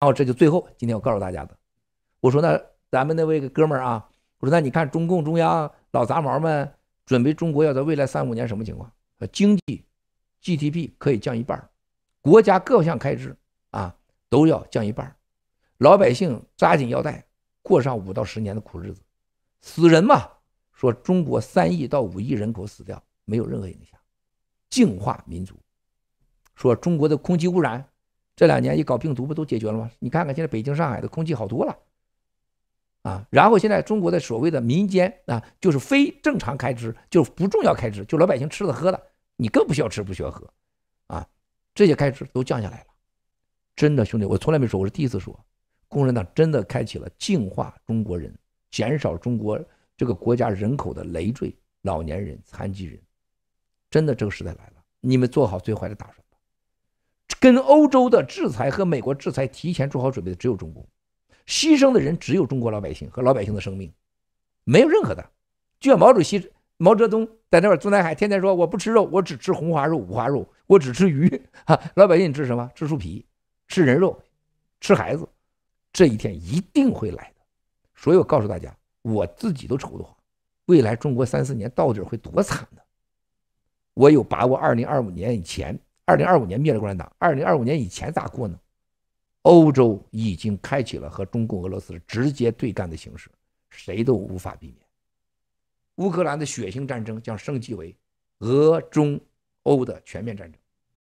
哦，这就最后，今天我告诉大家的，我说那咱们那位哥们儿啊，我说那你看中共中央老杂毛们准备中国要在未来三五年什么情况？呃，经济 GDP 可以降一半国家各项开支啊都要降一半老百姓扎紧腰带过上五到十年的苦日子，死人嘛，说中国三亿到五亿人口死掉没有任何影响，净化民族，说中国的空气污染。这两年一搞病毒不都解决了吗？你看看现在北京、上海的空气好多了，啊，然后现在中国的所谓的民间啊，就是非正常开支，就不重要开支，就老百姓吃的喝的，你更不需要吃，不需要喝，啊，这些开支都降下来了，真的兄弟，我从来没说，我是第一次说，共产党真的开启了净化中国人，减少中国这个国家人口的累赘，老年人、残疾人，真的这个时代来了，你们做好最坏的打算。跟欧洲的制裁和美国制裁提前做好准备的只有中国，牺牲的人只有中国老百姓和老百姓的生命，没有任何的。就像毛主席、毛泽东在那边儿南海，天天说我不吃肉，我只吃红花肉、五花肉，我只吃鱼。哈，老百姓吃什么？吃树皮，吃人肉，吃孩子。这一天一定会来的。所以我告诉大家，我自己都愁得慌。未来中国三四年到底会多惨呢？我有把握，二零二五年以前。二零二五年灭了共产党，二零二五年以前咋过呢？欧洲已经开启了和中共俄罗斯直接对干的形式，谁都无法避免。乌克兰的血腥战争将升级为俄中欧的全面战争。